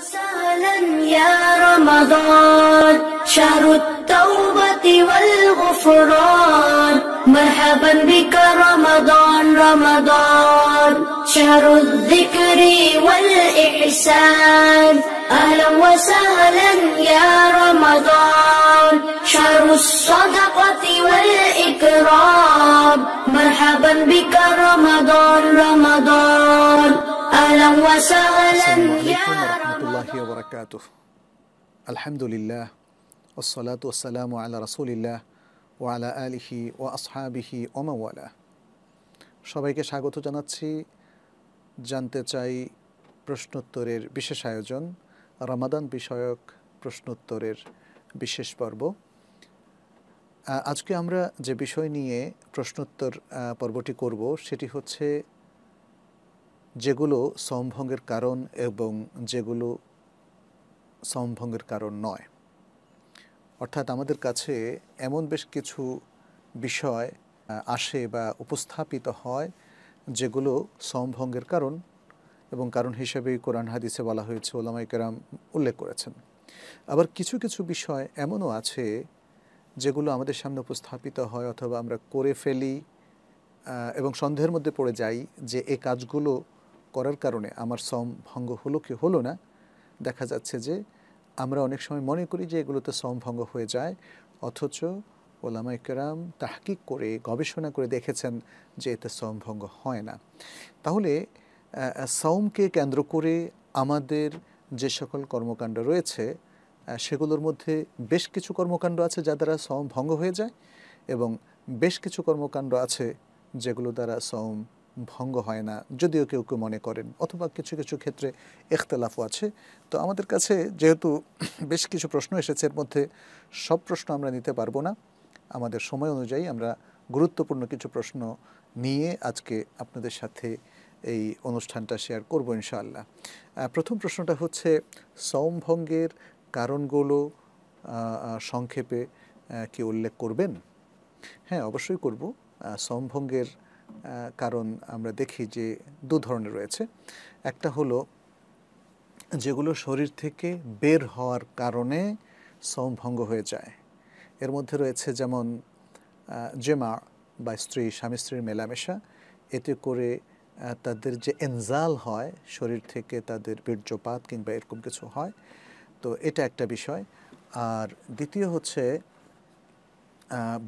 وسهلا يا رمضان شهر التوبة والغفران مرحبا بك رمضان رمضان شهر الذكر والإحسان أهلا وسهلا يا رمضان شهر الصدقة والإكرام مرحبا بك رمضان رمضان أهلا وسهلا يا رمضان وبركاته الحمد لله ওসালাম আল্লাহ রসুলিল্লাহ ও আলা আলহি ও আসহাবিহি ওমাওয়ালা সবাইকে স্বাগত জানাচ্ছি জানতে চাই প্রশ্নোত্তরের বিশেষ আয়োজন রমাদান বিষয়ক প্রশ্নোত্তরের বিশেষ পর্ব আজকে আমরা যে বিষয় নিয়ে প্রশ্নোত্তর পর্বটি করব সেটি হচ্ছে যেগুলো সম্ভঙ্গের কারণ এবং যেগুলো সমভঙ্গের কারণ নয় অর্থাৎ আমাদের কাছে এমন বেশ কিছু বিষয় আসে বা উপস্থাপিত হয় যেগুলো সমভঙ্গের কারণ এবং কারণ হিসেবেই কোরআন হাদিসে বলা হয়েছে ওলামাইকেরাম উল্লেখ করেছেন আবার কিছু কিছু বিষয় এমনও আছে যেগুলো আমাদের সামনে উপস্থাপিত হয় অথবা আমরা করে ফেলি এবং সন্দেহের মধ্যে পড়ে যাই যে এ কাজগুলো করার কারণে আমার সম ভঙ্গ হলো কি হলো না দেখা যাচ্ছে যে আমরা অনেক সময় মনে করি যে এগুলোতে শ্রমভঙ্গ হয়ে যায় অথচ ওলামা ইকরাম তাহকিক করে গবেষণা করে দেখেছেন যে এতে শ্রমভঙ্গ হয় না তাহলে শ্রমকে কেন্দ্র করে আমাদের যে সকল কর্মকাণ্ড রয়েছে সেগুলোর মধ্যে বেশ কিছু কর্মকাণ্ড আছে যা দ্বারা শ্রম ভঙ্গ হয়ে যায় এবং বেশ কিছু কর্মকাণ্ড আছে যেগুলো দ্বারা শ্রম ভঙ্গ হয় না যদিও কেউ কেউ মনে করেন অথবা কিছু কিছু ক্ষেত্রে এখতলাফও আছে তো আমাদের কাছে যেহেতু বেশ কিছু প্রশ্ন এসেছে এর মধ্যে সব প্রশ্ন আমরা নিতে পারবো না আমাদের সময় অনুযায়ী আমরা গুরুত্বপূর্ণ কিছু প্রশ্ন নিয়ে আজকে আপনাদের সাথে এই অনুষ্ঠানটা শেয়ার করব ইনশাআল্লাহ প্রথম প্রশ্নটা হচ্ছে সমভঙ্গের কারণগুলো সংক্ষেপে কি উল্লেখ করবেন হ্যাঁ অবশ্যই করব সমভঙ্গের কারণ আমরা দেখি যে দু ধরনের রয়েছে একটা হলো যেগুলো শরীর থেকে বের হওয়ার কারণে শ্রম ভঙ্গ হয়ে যায় এর মধ্যে রয়েছে যেমন জেমা বা স্ত্রী স্বামী স্ত্রীর মেলামেশা এতে করে তাদের যে এনজাল হয় শরীর থেকে তাদের বীর্যপাত কিংবা এরকম কিছু হয় তো এটা একটা বিষয় আর দ্বিতীয় হচ্ছে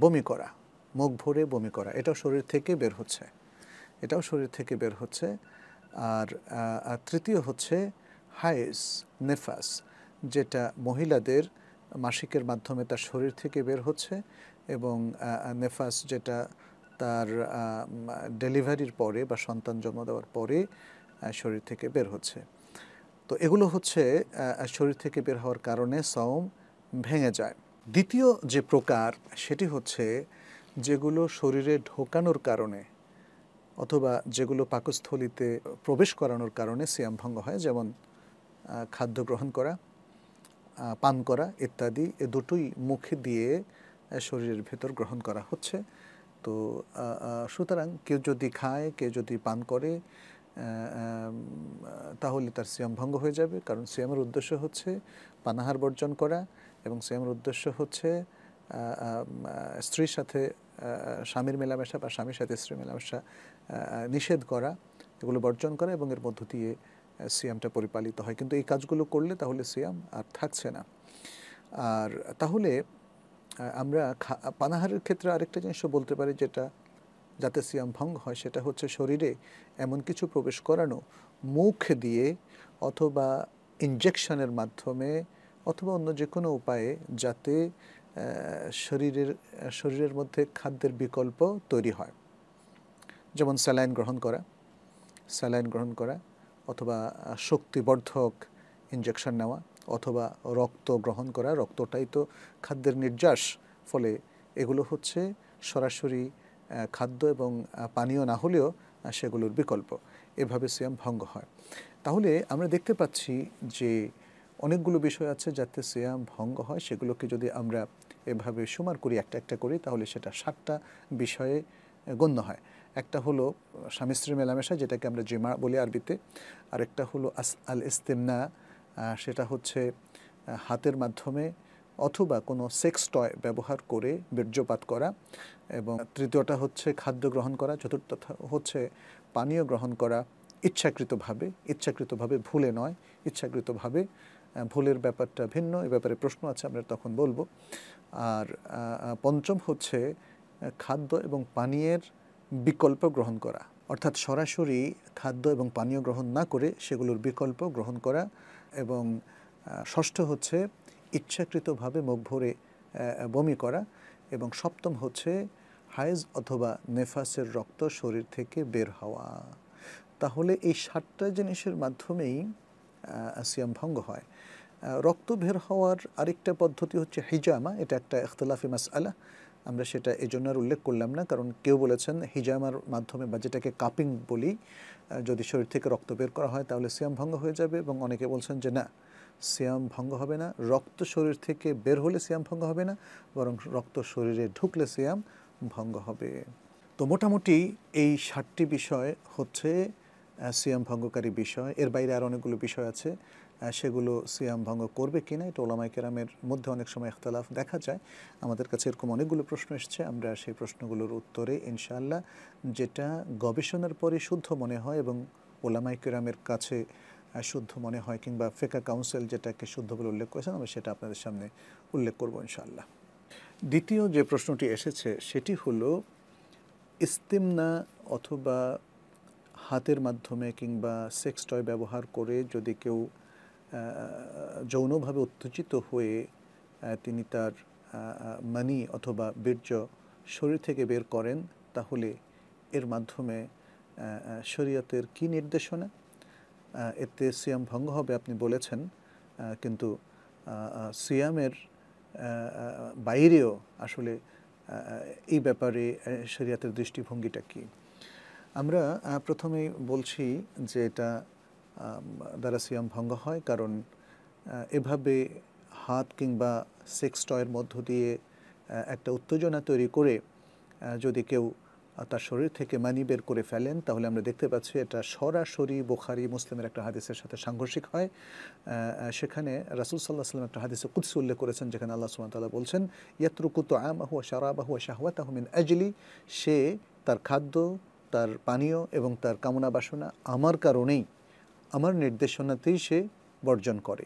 বমি করা মুখ ভরে বমি করা এটাও শরীর থেকে বের হচ্ছে এটাও শরীর থেকে বের হচ্ছে আর তৃতীয় হচ্ছে হাইস নেফাস যেটা মহিলাদের মাসিকের মাধ্যমে তার শরীর থেকে বের হচ্ছে এবং নেফাস যেটা তার ডেলিভারির পরে বা সন্তান জন্ম দেওয়ার পরে শরীর থেকে বের হচ্ছে তো এগুলো হচ্ছে শরীর থেকে বের হওয়ার কারণে সওম ভেঙে যায় দ্বিতীয় যে প্রকার সেটি হচ্ছে যেগুলো শরীরে ঢোকানোর কারণে অথবা যেগুলো পাকস্থলিতে প্রবেশ করানোর কারণে সিয়াম ভঙ্গ হয় যেমন খাদ্য গ্রহণ করা পান করা ইত্যাদি এ দুটোই মুখ দিয়ে শরীরের ভেতর গ্রহণ করা হচ্ছে তো সুতরাং কেউ যদি খায় কেউ যদি পান করে তাহলে তার সিয়াম ভঙ্গ হয়ে যাবে কারণ সিয়ামের উদ্দেশ্য হচ্ছে পানাহার বর্জন করা এবং সিয়ামের উদ্দেশ্য হচ্ছে স্ত্রীর সাথে স্বামীর মেলামেশা বা স্বামীর সাথে স্ত্রীর মেলামেশা নিষেধ করা এগুলো বর্জন করা এবং এর মধ্য দিয়ে সিয়ামটা পরিপালিত হয় কিন্তু এই কাজগুলো করলে তাহলে সিয়াম আর থাকছে না আর তাহলে আমরা পানাহারের ক্ষেত্রে আরেকটা জিনিসও বলতে পারি যেটা যাতে সিয়াম ভঙ্গ হয় সেটা হচ্ছে শরীরে এমন কিছু প্রবেশ করানো মুখ দিয়ে অথবা ইনজেকশনের মাধ্যমে অথবা অন্য যে কোনো উপায়ে যাতে শরীরের শরীরের মধ্যে খাদ্যের বিকল্প তৈরি হয় যেমন স্যালাইন গ্রহণ করা স্যালাইন গ্রহণ করা অথবা শক্তিবর্ধক ইঞ্জেকশন নেওয়া অথবা রক্ত গ্রহণ করা রক্তটাই তো খাদ্যের নির্যাস ফলে এগুলো হচ্ছে সরাসরি খাদ্য এবং পানীয় না হলেও সেগুলোর বিকল্প এভাবে সিয়াম ভঙ্গ হয় তাহলে আমরা দেখতে পাচ্ছি যে অনেকগুলো বিষয় আছে যাতে সিয়াম ভঙ্গ হয় সেগুলোকে যদি আমরা এভাবে সুমার করি একটা একটা করি তাহলে সেটা সাতটা বিষয়ে গণ্য হয় একটা হলো স্বামী স্ত্রীর মেলামেশা যেটাকে আমরা জিমা বলি আরবিতে আর একটা হলো আস আল ইস্তেমনা সেটা হচ্ছে হাতের মাধ্যমে অথবা কোনো সেক্স টয় ব্যবহার করে বীর্যপাত করা এবং তৃতীয়টা হচ্ছে খাদ্য গ্রহণ করা চতুর্থ হচ্ছে পানীয় গ্রহণ করা ইচ্ছাকৃতভাবে ইচ্ছাকৃতভাবে ভুলে নয় ইচ্ছাকৃতভাবে ভুলের ব্যাপারটা ভিন্ন এ ব্যাপারে প্রশ্ন আছে আমরা তখন বলবো আর পঞ্চম হচ্ছে খাদ্য এবং পানীয়ের বিকল্প গ্রহণ করা অর্থাৎ সরাসরি খাদ্য এবং পানীয় গ্রহণ না করে সেগুলোর বিকল্প গ্রহণ করা এবং ষষ্ঠ হচ্ছে ইচ্ছাকৃতভাবে মুখ ভরে বমি করা এবং সপ্তম হচ্ছে হাইজ অথবা নেফাসের রক্ত শরীর থেকে বের হওয়া তাহলে এই সাতটা জিনিসের মাধ্যমেই সিয়াম ভঙ্গ হয় রক্ত বের হওয়ার আরেকটা পদ্ধতি হচ্ছে হিজামা এটা একটা ইখতলাফি মাস আলা আমরা সেটা এই জন্য আর উল্লেখ করলাম না কারণ কেউ বলেছেন হিজামার মাধ্যমে বা যেটাকে কাপিং বলি যদি শরীর থেকে রক্ত বের করা হয় তাহলে সিয়াম ভঙ্গ হয়ে যাবে এবং অনেকে বলছেন যে না সিয়াম ভঙ্গ হবে না রক্ত শরীর থেকে বের হলে সিয়াম ভঙ্গ হবে না বরং রক্ত শরীরে ঢুকলে সিয়াম ভঙ্গ হবে তো মোটামুটি এই ষাটটি বিষয় হচ্ছে সিয়াম ভঙ্গকারী বিষয় এর বাইরে আর অনেকগুলো বিষয় আছে সেগুলো সিয়াম ভঙ্গ করবে কি না এটা ওলামাই কেরামের মধ্যে অনেক সময় ইখতলাফ দেখা যায় আমাদের কাছে এরকম অনেকগুলো প্রশ্ন এসছে আমরা সেই প্রশ্নগুলোর উত্তরে ইনশাআল্লাহ যেটা গবেষণার পরে শুদ্ধ মনে হয় এবং ওলামাই কেরামের কাছে শুদ্ধ মনে হয় কিংবা ফেকা কাউন্সিল যেটাকে শুদ্ধ বলে উল্লেখ করেছেন আমরা সেটা আপনাদের সামনে উল্লেখ করব ইনশাআল্লাহ দ্বিতীয় যে প্রশ্নটি এসেছে সেটি হলো ইস্তেমনা অথবা হাতের মাধ্যমে কিংবা সেক্স টয় ব্যবহার করে যদি কেউ যৌনভাবে উত্তেজিত হয়ে তিনি তার মানি অথবা বীর্য শরীর থেকে বের করেন তাহলে এর মাধ্যমে শরীয়তের কি নির্দেশনা এতে সিয়াম ভঙ্গ হবে আপনি বলেছেন কিন্তু সিয়ামের বাইরেও আসলে এই ব্যাপারে শরীয়তের দৃষ্টিভঙ্গিটা কি আমরা প্রথমেই বলছি যে এটা দ্বারা সিয়াম ভঙ্গ হয় কারণ এভাবে হাত কিংবা সেক্স টয়ের মধ্য দিয়ে একটা উত্তেজনা তৈরি করে যদি কেউ তার শরীর থেকে মানি বের করে ফেলেন তাহলে আমরা দেখতে পাচ্ছি এটা সরাসরি বোখারি মুসলিমের একটা হাদিসের সাথে সাংঘর্ষিক হয় সেখানে রাসুল সাল্লাহ সাল্লাম একটা হাদিসে কুৎসি উল্লেখ করেছেন যেখানে আল্লাহ তাল্লাহ বলছেন আম তো আমাহু শারাবাহু শাহওয়াত আহমিন আজলি সে তার খাদ্য তার পানীয় এবং তার কামনা বাসনা আমার কারণেই আমার নির্দেশনাতেই সে বর্জন করে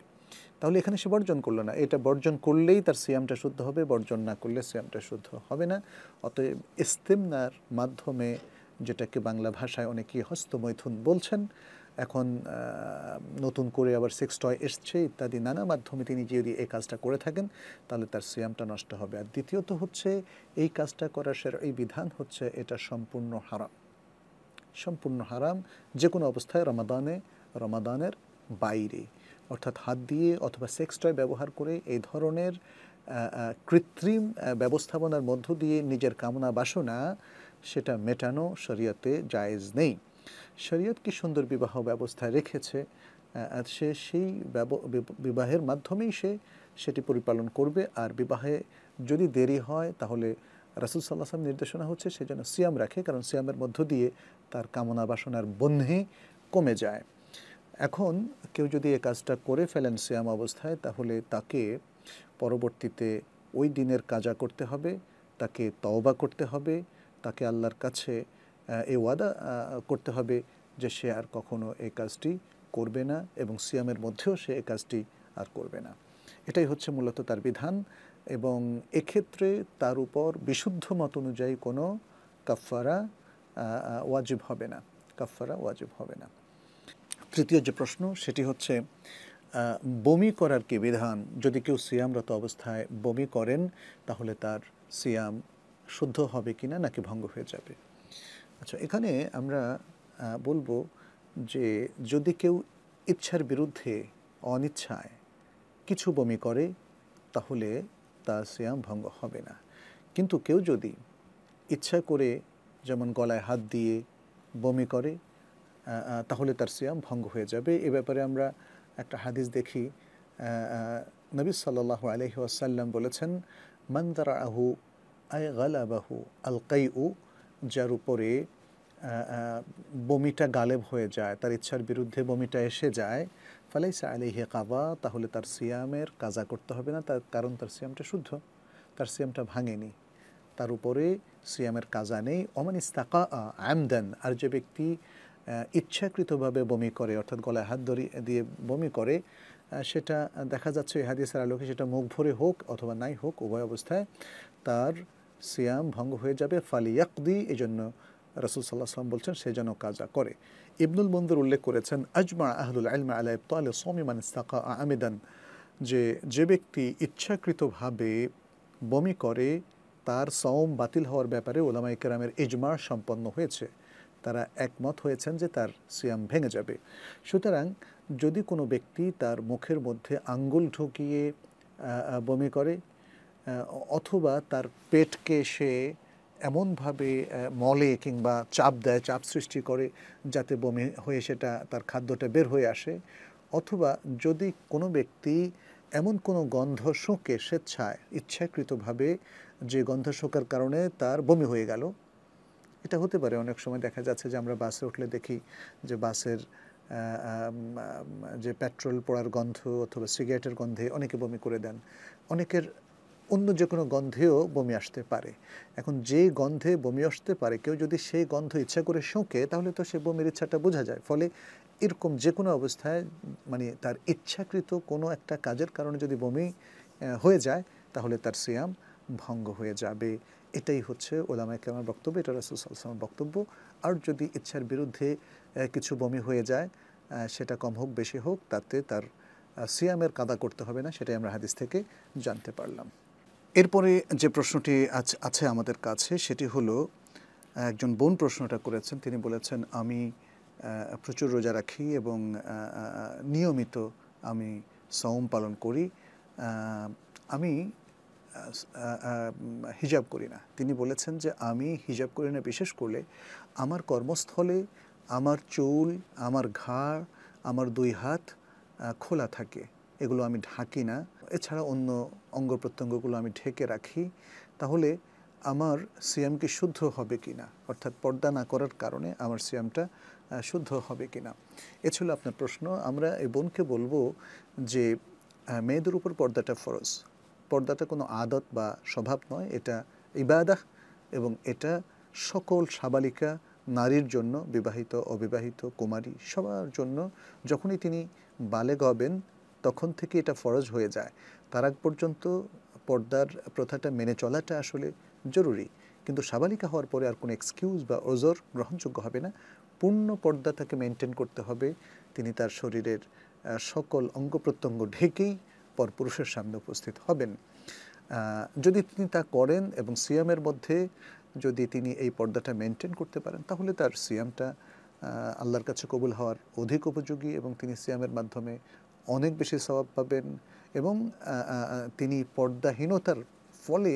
তাহলে এখানে সে বর্জন করলো না এটা বর্জন করলেই তার সিয়ামটা শুদ্ধ হবে বর্জন না করলে সিয়ামটা শুদ্ধ হবে না অতএব ইস্তেমনার মাধ্যমে যেটাকে বাংলা ভাষায় অনেকেই হস্তমৈথুন বলছেন এখন নতুন করে আবার সেক্স টয় এসছে ইত্যাদি নানা মাধ্যমে তিনি যদি এই কাজটা করে থাকেন তাহলে তার সিয়ামটা নষ্ট হবে আর দ্বিতীয়ত হচ্ছে এই কাজটা করার সের এই বিধান হচ্ছে এটা সম্পূর্ণ হারাম সম্পূর্ণ হারাম যে কোনো অবস্থায় রমাদানে রমাদানের বাইরে অর্থাৎ হাত দিয়ে অথবা সেক্স টয় ব্যবহার করে এই ধরনের কৃত্রিম ব্যবস্থাপনার মধ্য দিয়ে নিজের কামনা বাসনা সেটা মেটানো শরীয়তে জায়েজ নেই শরীয়ত কি সুন্দর বিবাহ ব্যবস্থা রেখেছে আর সে সেই বিবাহের মাধ্যমেই সে সেটি পরিপালন করবে আর বিবাহে যদি দেরি হয় তাহলে রাসুল সাল্লাহ সাল্লাম নির্দেশনা হচ্ছে সে যেন সিয়াম রাখে কারণ সিয়ামের মধ্য দিয়ে তার কামনা বাসনার বন্ধে কমে যায় এখন কেউ যদি এ কাজটা করে ফেলেন সিয়াম অবস্থায় তাহলে তাকে পরবর্তীতে ওই দিনের কাজা করতে হবে তাকে তওবা করতে হবে তাকে আল্লাহর কাছে এ ওয়াদা করতে হবে যে সে আর কখনো এই কাজটি করবে না এবং সিয়ামের মধ্যেও সে এ কাজটি আর করবে না এটাই হচ্ছে মূলত তার বিধান এবং এক্ষেত্রে তার উপর বিশুদ্ধ মত অনুযায়ী কোনো কাফফারা ওয়াজিব হবে না কাফফারা ওয়াজিব হবে না তৃতীয় যে প্রশ্ন সেটি হচ্ছে বমি করার কি বিধান যদি কেউ সিয়ামরত অবস্থায় বমি করেন তাহলে তার সিয়াম শুদ্ধ হবে কি না নাকি ভঙ্গ হয়ে যাবে আচ্ছা এখানে আমরা বলবো যে যদি কেউ ইচ্ছার বিরুদ্ধে অনিচ্ছায় কিছু বমি করে তাহলে তার সিয়াম ভঙ্গ হবে না কিন্তু কেউ যদি ইচ্ছা করে যেমন গলায় হাত দিয়ে বমি করে তাহলে তার সিয়াম ভঙ্গ হয়ে যাবে এ ব্যাপারে আমরা একটা হাদিস দেখি নবী সাল আলহি আসাল্লাম বলেছেন মন্দারা আহু আয় গালাবাহু আল উ যার উপরে বমিটা গালেব হয়ে যায় তার ইচ্ছার বিরুদ্ধে বমিটা এসে যায় ফালাইসা আলিহে কাবা তাহলে তার সিয়ামের কাজা করতে হবে না তার কারণ তার সিয়ামটা শুদ্ধ তার সিয়ামটা ভাঙেনি তার উপরে সিয়ামের কাজা নেই অমান ইস্তাকা আমদান আর যে ব্যক্তি ইচ্ছাকৃতভাবে বমি করে অর্থাৎ গলায় হাত ধরি দিয়ে বমি করে সেটা দেখা যাচ্ছে এই হাদিসের আলোকে সেটা মুখ ভরে হোক অথবা নাই হোক উভয় অবস্থায় তার সিয়াম ভঙ্গ হয়ে যাবে ফালিয়াকদি এই জন্য রসুল সাল্লাহ সাল্লাম বলছেন সে যেন কাজা করে ইবনুল মন্দির উল্লেখ করেছেন আজমা আহদুল আলমা আলাই তালে সোমিমান ইস্তাকা আমেদান যে যে ব্যক্তি ইচ্ছাকৃতভাবে বমি করে তার সওম বাতিল হওয়ার ব্যাপারে ওলামাইকেরামের কেরামের সম্পন্ন হয়েছে তারা একমত হয়েছেন যে তার সিয়াম ভেঙে যাবে সুতরাং যদি কোনো ব্যক্তি তার মুখের মধ্যে আঙ্গুল ঢুকিয়ে বমি করে অথবা তার পেটকে সে এমনভাবে মলে কিংবা চাপ দেয় চাপ সৃষ্টি করে যাতে বমি হয়ে সেটা তার খাদ্যটা বের হয়ে আসে অথবা যদি কোনো ব্যক্তি এমন কোনো গন্ধ শোঁকে স্বেচ্ছায় ইচ্ছাকৃতভাবে যে গন্ধ শোঁকার কারণে তার বমি হয়ে গেল এটা হতে পারে অনেক সময় দেখা যাচ্ছে যে আমরা বাসে উঠলে দেখি যে বাসের যে পেট্রোল পোড়ার গন্ধ অথবা সিগারেটের গন্ধে অনেকে বমি করে দেন অনেকের অন্য যে কোনো গন্ধেও বমি আসতে পারে এখন যে গন্ধে বমি আসতে পারে কেউ যদি সেই গন্ধ ইচ্ছা করে শোঁকে তাহলে তো সে বমির ইচ্ছাটা বোঝা যায় ফলে এরকম যে কোনো অবস্থায় মানে তার ইচ্ছাকৃত কোনো একটা কাজের কারণে যদি বমি হয়ে যায় তাহলে তার সিয়াম ভঙ্গ হয়ে যাবে এটাই হচ্ছে ওলামায় কেরামের বক্তব্য এটা রাসুল সাল্লামের বক্তব্য আর যদি ইচ্ছার বিরুদ্ধে কিছু বমি হয়ে যায় সেটা কম হোক বেশি হোক তাতে তার সিয়ামের কাদা করতে হবে না সেটাই আমরা হাদিস থেকে জানতে পারলাম এরপরে যে প্রশ্নটি আজ আছে আমাদের কাছে সেটি হলো একজন বোন প্রশ্নটা করেছেন তিনি বলেছেন আমি প্রচুর রোজা রাখি এবং নিয়মিত আমি সওম পালন করি আমি হিজাব করি না তিনি বলেছেন যে আমি হিজাব করি না বিশেষ করে আমার কর্মস্থলে আমার চুল আমার ঘাড় আমার দুই হাত খোলা থাকে এগুলো আমি ঢাকি না এছাড়া অন্য অঙ্গ প্রত্যঙ্গগুলো আমি ঢেকে রাখি তাহলে আমার সিএমকে শুদ্ধ হবে কি না অর্থাৎ পর্দা না করার কারণে আমার সিএমটা শুদ্ধ হবে কি না এ ছিল আপনার প্রশ্ন আমরা এই বোনকে বলবো যে মেয়েদের উপর পর্দাটা ফরজ পর্দাটা কোনো আদত বা স্বভাব নয় এটা ইবাদাহ এবং এটা সকল সাবালিকা নারীর জন্য বিবাহিত অবিবাহিত কুমারী সবার জন্য যখনই তিনি বালে গবেন তখন থেকে এটা ফরজ হয়ে যায় তার আগ পর্যন্ত পর্দার প্রথাটা মেনে চলাটা আসলে জরুরি কিন্তু সাবালিকা হওয়ার পরে আর কোনো এক্সকিউজ বা ওজোর গ্রহণযোগ্য হবে না পূর্ণ পর্দা তাকে মেনটেন করতে হবে তিনি তার শরীরের সকল অঙ্গ প্রত্যঙ্গ ঢেকেই পরপুরুষের সামনে উপস্থিত হবেন যদি তিনি তা করেন এবং সিয়ামের মধ্যে যদি তিনি এই পর্দাটা মেনটেন করতে পারেন তাহলে তার সিয়ামটা আল্লাহর কাছে কবুল হওয়ার অধিক উপযোগী এবং তিনি সিয়ামের মাধ্যমে অনেক বেশি স্বভাব পাবেন এবং তিনি পর্দাহীনতার ফলে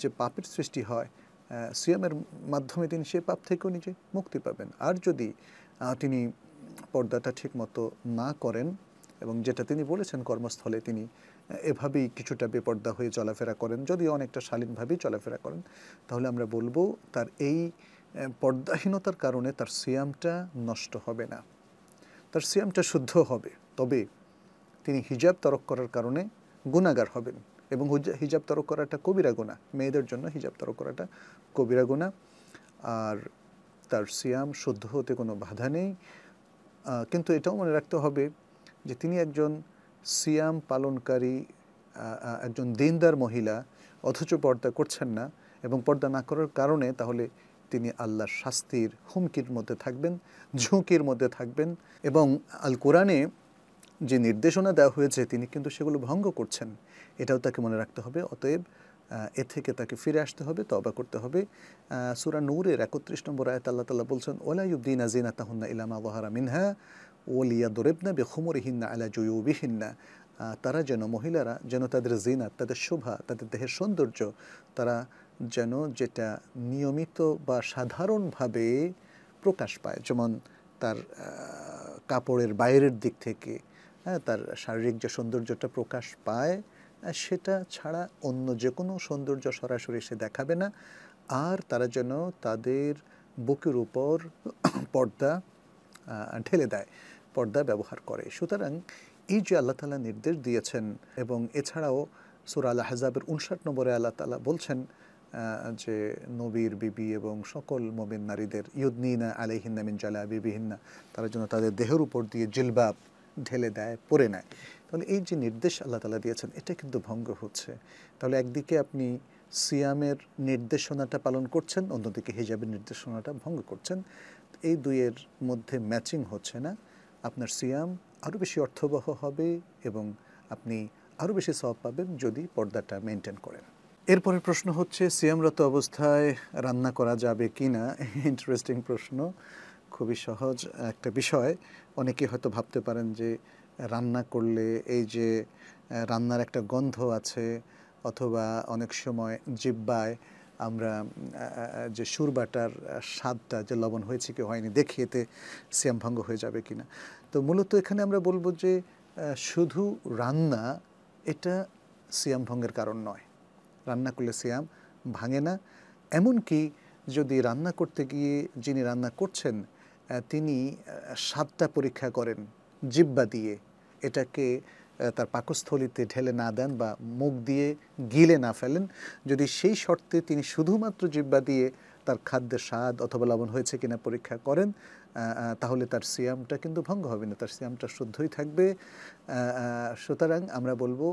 যে পাপের সৃষ্টি হয় সিয়ামের মাধ্যমে তিনি সে পাপ থেকেও নিজে মুক্তি পাবেন আর যদি তিনি পর্দাটা ঠিকমতো না করেন এবং যেটা তিনি বলেছেন কর্মস্থলে তিনি এভাবেই কিছুটা বেপর্দা হয়ে চলাফেরা করেন যদিও অনেকটা শালীনভাবেই চলাফেরা করেন তাহলে আমরা বলবো তার এই পর্দাহীনতার কারণে তার সিয়ামটা নষ্ট হবে না তার সিয়ামটা শুদ্ধ হবে তবে তিনি হিজাব তরক করার কারণে গুণাগার হবেন এবং হিজাব তরক করাটা কবিরা গোনা মেয়েদের জন্য হিজাব তরক করাটা কবিরা গোনা আর তার সিয়াম শুদ্ধ হতে কোনো বাধা নেই কিন্তু এটাও মনে রাখতে হবে যে তিনি একজন সিয়াম পালনকারী একজন দিনদার মহিলা অথচ পর্দা করছেন না এবং পর্দা না করার কারণে তাহলে তিনি আল্লাহর শাস্তির হুমকির মধ্যে থাকবেন ঝুঁকির মধ্যে থাকবেন এবং আল কোরআনে যে নির্দেশনা দেওয়া হয়েছে তিনি কিন্তু সেগুলো ভঙ্গ করছেন এটাও তাকে মনে রাখতে হবে অতএব এ থেকে তাকে ফিরে আসতে হবে তবা করতে হবে সুরা নূরের একত্রিশ নম্বর আয়াত আল্লাহ তাল্লাহ বলছেন ওলাইউদ্দিন আজিনা তাহুন্না ইলামা ওয়াহারা মিনহা ওলিয়া দোরেবনা বেখুমরিহিন্না আলা জয়ুবিহিন্না তারা যেন মহিলারা যেন তাদের জিনা তাদের শোভা তাদের দেহের সৌন্দর্য তারা যেন যেটা নিয়মিত বা সাধারণভাবে প্রকাশ পায় যেমন তার কাপড়ের বাইরের দিক থেকে হ্যাঁ তার শারীরিক যে সৌন্দর্যটা প্রকাশ পায় সেটা ছাড়া অন্য যে কোনো সৌন্দর্য সরাসরি সে দেখাবে না আর তারা যেন তাদের বুকের উপর পর্দা ঢেলে দেয় পর্দা ব্যবহার করে সুতরাং এই যে আল্লাহ তালা নির্দেশ দিয়েছেন এবং এছাড়াও সুরা আল হাজাবের উনষাট নম্বরে আল্লাহ তালা বলছেন যে নবীর বিবি এবং সকল মবিন নারীদের ইউদ্নিনা আলিহিন্না মিন জালা বিবিহিন্না তারা যেন তাদের দেহের উপর দিয়ে জিলবাব ঢেলে দেয় পরে নেয় তাহলে এই যে নির্দেশ আল্লাহ তালা দিয়েছেন এটা কিন্তু ভঙ্গ হচ্ছে তাহলে একদিকে আপনি সিয়ামের নির্দেশনাটা পালন করছেন অন্যদিকে হিজাবের নির্দেশনাটা ভঙ্গ করছেন এই দুইয়ের মধ্যে ম্যাচিং হচ্ছে না আপনার সিয়াম আরও বেশি অর্থবহ হবে এবং আপনি আরও বেশি সব পাবেন যদি পর্দাটা মেনটেন করেন এরপরের প্রশ্ন হচ্ছে সিয়ামরত অবস্থায় রান্না করা যাবে কি না ইন্টারেস্টিং প্রশ্ন খুবই সহজ একটা বিষয় অনেকে হয়তো ভাবতে পারেন যে রান্না করলে এই যে রান্নার একটা গন্ধ আছে অথবা অনেক সময় জিব্বায় আমরা যে সুরবাটার স্বাদটা যে লবণ হয়েছে কি হয়নি দেখি এতে শ্যাম ভঙ্গ হয়ে যাবে কি না তো মূলত এখানে আমরা বলবো যে শুধু রান্না এটা সিয়াম ভঙ্গের কারণ নয় রান্না করলে সিয়াম ভাঙে না এমনকি যদি রান্না করতে গিয়ে যিনি রান্না করছেন তিনি স্বাদটা পরীক্ষা করেন জিব্বা দিয়ে এটাকে তার পাকস্থলিতে ঢেলে না দেন বা মুখ দিয়ে গিলে না ফেলেন যদি সেই শর্তে তিনি শুধুমাত্র জিব্বা দিয়ে তার খাদ্যের স্বাদ অথবা লবণ হয়েছে কিনা পরীক্ষা করেন তাহলে তার সিয়ামটা কিন্তু ভঙ্গ হবে না তার সিয়ামটা শুদ্ধই থাকবে সুতরাং আমরা বলবো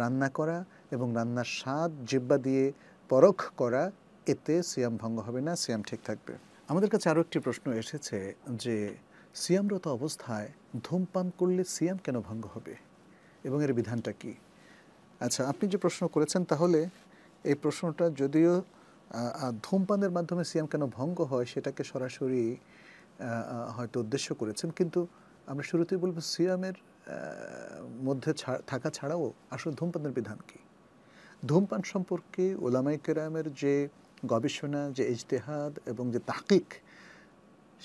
রান্না করা এবং রান্নার স্বাদ জিব্বা দিয়ে পরখ করা এতে সিয়াম ভঙ্গ হবে না সিয়াম ঠিক থাকবে আমাদের কাছে আরও একটি প্রশ্ন এসেছে যে সিয়ামরত অবস্থায় ধূমপান করলে সিয়াম কেন ভঙ্গ হবে এবং এর বিধানটা কি আচ্ছা আপনি যে প্রশ্ন করেছেন তাহলে এই প্রশ্নটা যদিও ধূমপানের মাধ্যমে সিয়াম কেন ভঙ্গ হয় সেটাকে সরাসরি হয়তো উদ্দেশ্য করেছেন কিন্তু আমরা শুরুতেই বলবো সিয়ামের মধ্যে থাকা ছাড়াও আসলে ধূমপানের বিধান কি ধূমপান সম্পর্কে ওলামাই কেরামের যে গবেষণা যে ইজতেহাদ এবং যে তাকিক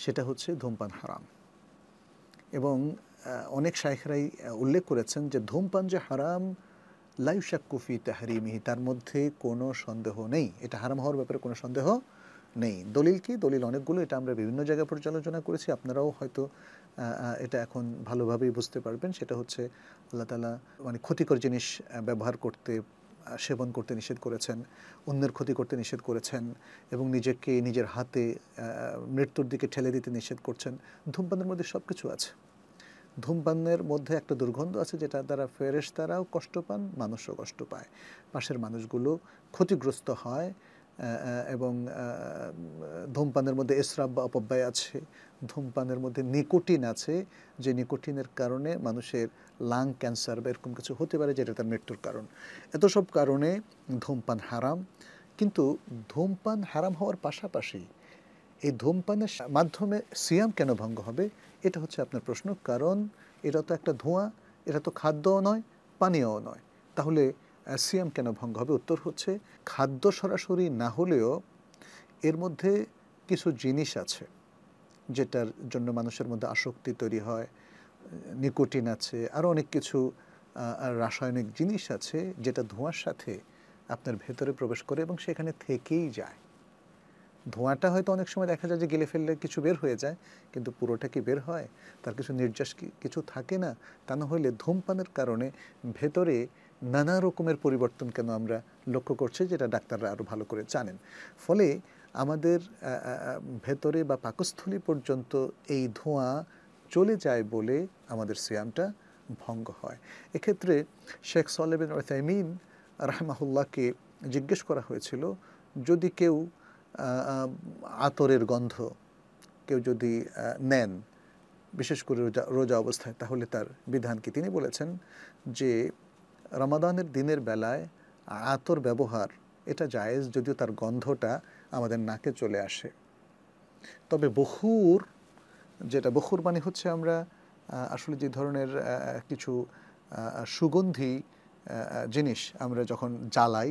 সেটা হচ্ছে ধূমপান হারাম এবং অনেক শাইখরাই উল্লেখ করেছেন যে ধূমপান যে হারাম লাইশাক্কুফি তাহরিমিহি তার মধ্যে কোনো সন্দেহ নেই এটা হারাম হওয়ার ব্যাপারে কোনো সন্দেহ নেই দলিল কি দলিল অনেকগুলো এটা আমরা বিভিন্ন জায়গায় পর্যালোচনা করেছি আপনারাও হয়তো এটা এখন ভালোভাবেই বুঝতে পারবেন সেটা হচ্ছে আল্লাহ তালা মানে ক্ষতিকর জিনিস ব্যবহার করতে সেবন করতে নিষেধ করেছেন অন্যের ক্ষতি করতে নিষেধ করেছেন এবং নিজেকে নিজের হাতে মৃত্যুর দিকে ঠেলে দিতে নিষেধ করছেন ধূমপানের মধ্যে সব কিছু আছে ধূমপানের মধ্যে একটা দুর্গন্ধ আছে যেটা দ্বারা ফেরেশ তারাও কষ্ট পান মানুষও কষ্ট পায় পাশের মানুষগুলো ক্ষতিগ্রস্ত হয় এবং ধূমপানের মধ্যে এসরাব বা অপব্যয় আছে ধূমপানের মধ্যে নিকোটিন আছে যে নিকোটিনের কারণে মানুষের লাং ক্যান্সার বা এরকম কিছু হতে পারে যেটা তার মৃত্যুর কারণ এত সব কারণে ধূমপান হারাম কিন্তু ধূমপান হারাম হওয়ার পাশাপাশি এই ধূমপানের মাধ্যমে সিয়াম কেন ভঙ্গ হবে এটা হচ্ছে আপনার প্রশ্ন কারণ এটা তো একটা ধোঁয়া এটা তো খাদ্যও নয় পানীয়ও নয় তাহলে সিয়াম কেন ভঙ্গ হবে উত্তর হচ্ছে খাদ্য সরাসরি না হলেও এর মধ্যে কিছু জিনিস আছে যেটার জন্য মানুষের মধ্যে আসক্তি তৈরি হয় নিকোটিন আছে আরও অনেক কিছু রাসায়নিক জিনিস আছে যেটা ধোঁয়ার সাথে আপনার ভেতরে প্রবেশ করে এবং সেখানে থেকেই যায় ধোঁয়াটা হয়তো অনেক সময় দেখা যায় যে গেলে ফেললে কিছু বের হয়ে যায় কিন্তু পুরোটা কি বের হয় তার কিছু নির্যাস কিছু থাকে না তা না হলে ধূমপানের কারণে ভেতরে নানা রকমের পরিবর্তন কেন আমরা লক্ষ্য করছি যেটা ডাক্তাররা আরও ভালো করে জানেন ফলে আমাদের ভেতরে বা পাকস্থলী পর্যন্ত এই ধোঁয়া চলে যায় বলে আমাদের সিয়ামটা ভঙ্গ হয় এক্ষেত্রে শেখ সালেবিন রহমাহুল্লাহকে জিজ্ঞেস করা হয়েছিল যদি কেউ আতরের গন্ধ কেউ যদি নেন বিশেষ করে রোজা রোজা অবস্থায় তাহলে তার বিধান কি তিনি বলেছেন যে রমাদানের দিনের বেলায় আতর ব্যবহার এটা জায়েজ যদিও তার গন্ধটা আমাদের নাকে চলে আসে তবে বহুর যেটা বহুর মানে হচ্ছে আমরা আসলে যে ধরনের কিছু সুগন্ধি জিনিস আমরা যখন জ্বালাই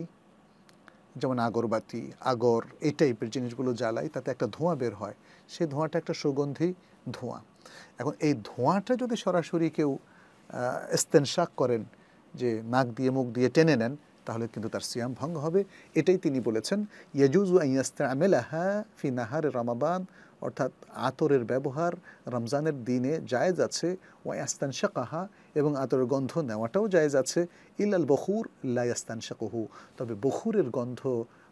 যেমন আগরবাতি আগর এই টাইপের জিনিসগুলো জ্বালাই তাতে একটা ধোঁয়া বের হয় সেই ধোঁয়াটা একটা সুগন্ধি ধোঁয়া এখন এই ধোঁয়াটা যদি সরাসরি কেউ স্তেনশাক করেন যে নাক দিয়ে মুখ দিয়ে টেনে নেন তাহলে কিন্তু তার সিয়াম ভঙ্গ হবে এটাই তিনি বলেছেন ইয়াজুজু আইয়াস্তা আমেলাহা ফি নাহার রমাবান অর্থাৎ আতরের ব্যবহার রমজানের দিনে জায়েজ আছে ওয়াস্তান শাকাহা এবং আতরের গন্ধ নেওয়াটাও জায়েজ আছে ইলাল বখুর আস্তান শাকহু তবে বখুরের গন্ধ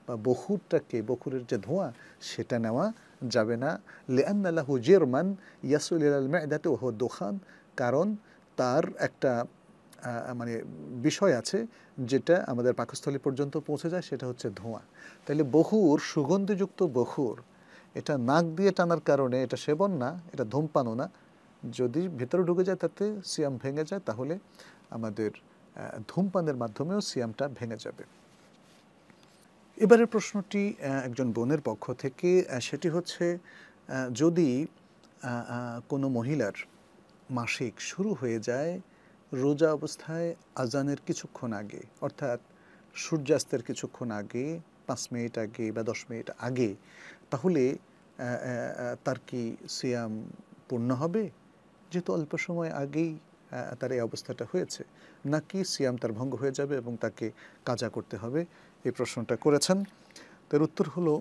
বা বখুরটাকে বখুরের যে ধোঁয়া সেটা নেওয়া যাবে না লেআনাল্লাহু জেরমান ইয়াসুল ইলাল মেদাতে ওহ দোখান কারণ তার একটা মানে বিষয় আছে যেটা আমাদের পাকস্থলী পর্যন্ত পৌঁছে যায় সেটা হচ্ছে ধোঁয়া তাহলে বহুর সুগন্ধিযুক্ত বহুর এটা নাক দিয়ে টানার কারণে এটা সেবন না এটা ধূমপানও না যদি ভেতরে ঢুকে যায় তাতে সিয়াম ভেঙে যায় তাহলে আমাদের ধূমপানের মাধ্যমেও সিয়ামটা ভেঙে যাবে এবারের প্রশ্নটি একজন বোনের পক্ষ থেকে সেটি হচ্ছে যদি কোনো মহিলার মাসিক শুরু হয়ে যায় রোজা অবস্থায় আজানের কিছুক্ষণ আগে অর্থাৎ সূর্যাস্তের কিছুক্ষণ আগে পাঁচ মিনিট আগে বা দশ মিনিট আগে তাহলে তার কি সিয়াম পূর্ণ হবে যেহেতু অল্প সময় আগেই তার এই অবস্থাটা হয়েছে নাকি সিয়াম তার ভঙ্গ হয়ে যাবে এবং তাকে কাজা করতে হবে এই প্রশ্নটা করেছেন তার উত্তর হলো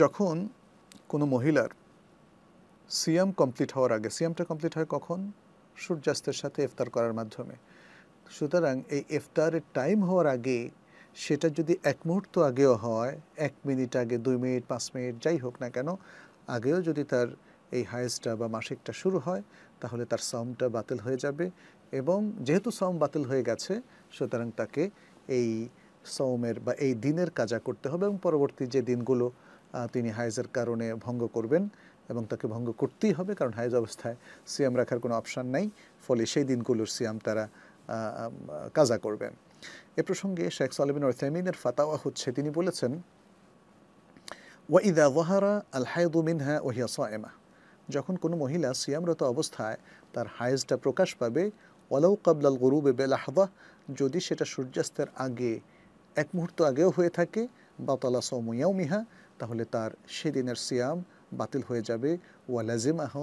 যখন কোনো মহিলার সিয়াম কমপ্লিট হওয়ার আগে সিয়ামটা কমপ্লিট হয় কখন সূর্যাস্তের সাথে ইফতার করার মাধ্যমে সুতরাং এই ইফতারের টাইম হওয়ার আগে সেটা যদি এক মুহূর্ত আগেও হয় এক মিনিট আগে দুই মিনিট পাঁচ মিনিট যাই হোক না কেন আগেও যদি তার এই হায়েস্টটা বা মাসিকটা শুরু হয় তাহলে তার সমটা বাতিল হয়ে যাবে এবং যেহেতু সম বাতিল হয়ে গেছে সুতরাং তাকে এই সমের বা এই দিনের কাজা করতে হবে এবং পরবর্তী যে দিনগুলো তিনি হায়েজের কারণে ভঙ্গ করবেন এবং তাকে ভঙ্গ করতেই হবে কারণ হায়েজ অবস্থায় সিয়াম রাখার কোনো অপশান নাই ফলে সেই দিনগুলোর সিয়াম তারা কাজা করবেন এ প্রসঙ্গে শেখ সালিবিন ওরথেমিনের ফাতাওয়া হচ্ছে তিনি বলেছেন ওয়াইদা ওয়াহারা আল হায়দু মিনহা ওহিয়া সোয়েমা যখন কোনো মহিলা সিয়ামরত অবস্থায় তার হায়েজটা প্রকাশ পাবে ওয়ালাউ কাবলাল গরুবে বেলাহবা যদি সেটা সূর্যাস্তের আগে এক মুহূর্ত আগেও হয়ে থাকে বা তলা সৌমিয়াও মিহা তাহলে তার সেদিনের সিয়াম বাতিল হয়ে যাবে ওয়ালাজিম আহ